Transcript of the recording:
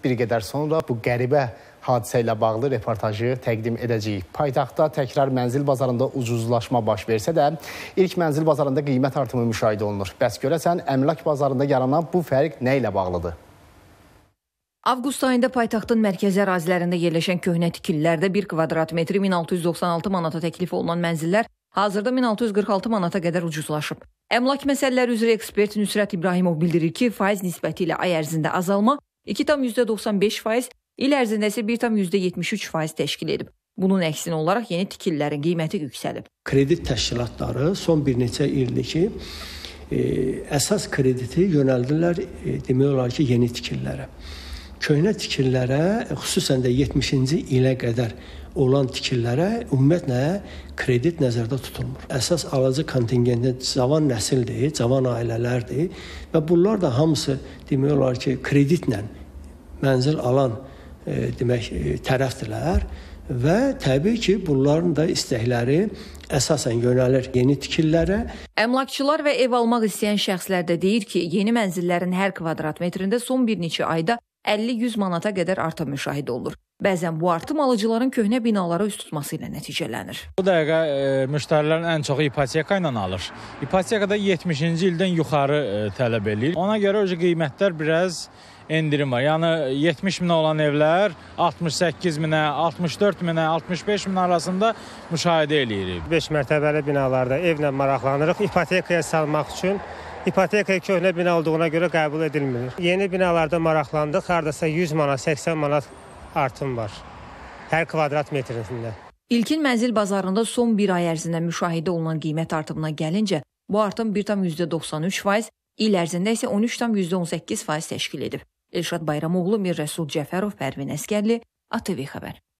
Bir qədər sonra bu qəribə hadisə ilə bağlı reportajı təqdim edəcəyik. Paytaxtda təkrar mənzil bazarında ucuzlaşma baş versə də, ilk mənzil bazarında qiymət artımı müşahidə olunur. Bəs görəsən, əmlak bazarında yaranan bu fərq nə ilə bağlıdır? Avqust ayında paytaxtın mərkəzi ərazilərində yerləşən köhnə tikililərdə 1 kvadrat metri 1696 manata təklif olunan mənzillər hazırda 1646 manata qədər ucuzlaşıb. Əmlak məsələləri üzrə ekspert Nüsrət İbrahimov bildirir ki, faiz nisbəti ilə ay ərzində azalma 2,95% il ərzində isə 1,73% təşkil edib. Bunun əksinə olaraq yeni tikililərin qiyməti yüksəlib. Kredit təşkilatları son bir neçə ildir ki, e, əsas krediti yönəldirlər e, demək olar ki, yeni tikililərə. Köhnə tikililərə, xüsusən də 70-ci ilə qədər olan tikililərə ümumiyyətlə kredit nəzərdə tutulmur. Əsas alıcı kontingenti cavan nəsildir, cavan ailələrdir və bunlar da hamısı demək olar ki, kreditlə mənzil alan e, demək e, tərəfdirlər və təbii ki, bunların da istəkləri əsasən yönəlir yeni tikililərə. Əmlakçılar və ev almaq istəyən şəxslər də deyir ki, yeni mənzillərin hər kvadrat metrində son bir neçə ayda 50-100 manata qədər artım müşahidə olunur. Bəzən bu artım alıcıların köhnə binalara üst tutması ilə nəticələnir. Bu dəqiqə e, müştərilərin ən çoxu ipoteka ilə alır. İpotekada 70-ci ildən yuxarı e, tələb eləyir. Ona görə o qiymətlər biraz endirim var. Yəni 70 min olan evlər 68 minə, 64 minə, 65 min arasında müşahidə eləyirik. 5 mərtəbəli binalarda evlə maraqlanırıq. İpotekaya salmaq üçün İpoteka köhnə bina olduğuna görə qəbul edilmir. Yeni binalarda maraqlandıq, hardasa 100 manat, 80 manat artım var hər kvadrat metrində. İlkin mənzil bazarında son bir ay ərzində müşahidə olunan qiymət artımına gəlincə, bu artım 1,93%, il ərzində isə 13,18% təşkil edib. Elşad Bayramoğlu, Mir Rəsul Cəfərov, Pərvin Əskərli, ATV xəbər.